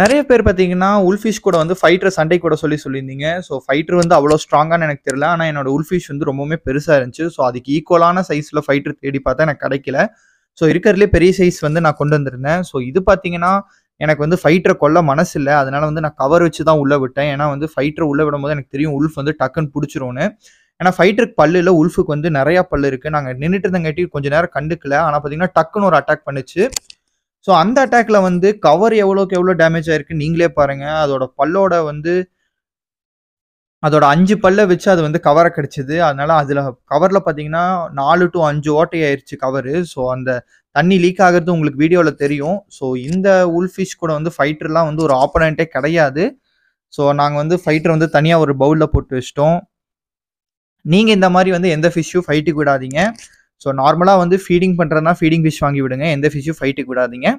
நிறைய பேர் பார்த்தீங்கன்னா உல்ஃபிஷ் கூட வந்து ஃபைட்டர் சண்டை கூட சொல்லி சொல்லியிருந்தீங்க ஸோ ஃபைட்டர் வந்து அவ்வளோ ஸ்ட்ராங்கானு எனக்கு தெரியல ஆனால் என்னோட உல்ஃபிஷ் வந்து ரொம்பவுமே பெருசாக இருந்துச்சு ஸோ அதுக்கு ஈக்குவலான சைஸில் ஃபைட்டர் தேடி பார்த்தா எனக்கு கிடைக்கல ஸோ இருக்கிறதுலே பெரிய சைஸ் வந்து நான் கொண்டு வந்திருந்தேன் ஸோ இது பார்த்தீங்கன்னா எனக்கு வந்து ஃபைட்டரை கொல்ல மனசு இல்லை அதனால வந்து நான் கவர் வச்சு தான் உள்ளே விட்டேன் ஏன்னா வந்து ஃபைட்டரை உள்ளே விடும்போது எனக்கு தெரியும் உல்ஃப் வந்து டக்குன்னு பிடிச்சிரும்னு ஏன்னா ஃபைட்டருக்கு பல்லு இல்லை உல்ஃபுக்கு வந்து நிறையா பல்லு இருக்குது நாங்கள் நின்றுட்டு இருந்தங்காட்டி கொஞ்சம் நேரம் கண்டுக்கல ஆனால் பார்த்தீங்கன்னா டக்குன்னு ஒரு அட்டாக் பண்ணிச்சு ஸோ அந்த அட்டாக்ல வந்து கவர் எவ்வளோக்கு எவ்வளோ டேமேஜ் ஆயிருக்கு நீங்களே பாருங்க அதோட பல்லோட வந்து அதோட அஞ்சு பல்ல வச்சு அது வந்து கவரை கிடைச்சிது அதனால அதில் கவரில் பார்த்தீங்கன்னா நாலு டு அஞ்சு ஓட்டை ஆயிடுச்சு கவரு ஸோ அந்த தண்ணி லீக் ஆகிறது உங்களுக்கு வீடியோவில் தெரியும் ஸோ இந்த உல்ஃபிஷ் கூட வந்து ஃபைட்டர்லாம் வந்து ஒரு ஆப்பனண்ட்டே கிடையாது ஸோ நாங்கள் வந்து ஃபைட்டர் வந்து தனியாக ஒரு பவுலில் போட்டு வச்சிட்டோம் நீங்கள் இந்த மாதிரி வந்து எந்த ஃபிஷ்ஷும் ஃபைட்டுக்கு விடாதீங்க ஸோ நார்மலாக வந்து ஃபீடிங் பண்ணுறதுனா ஃபீடிங் ஃபிஷ் வாங்கி விடுங்க எந்த ஃபிஷ்ஷும் ஃபைட்டுக்கு விடாதீங்க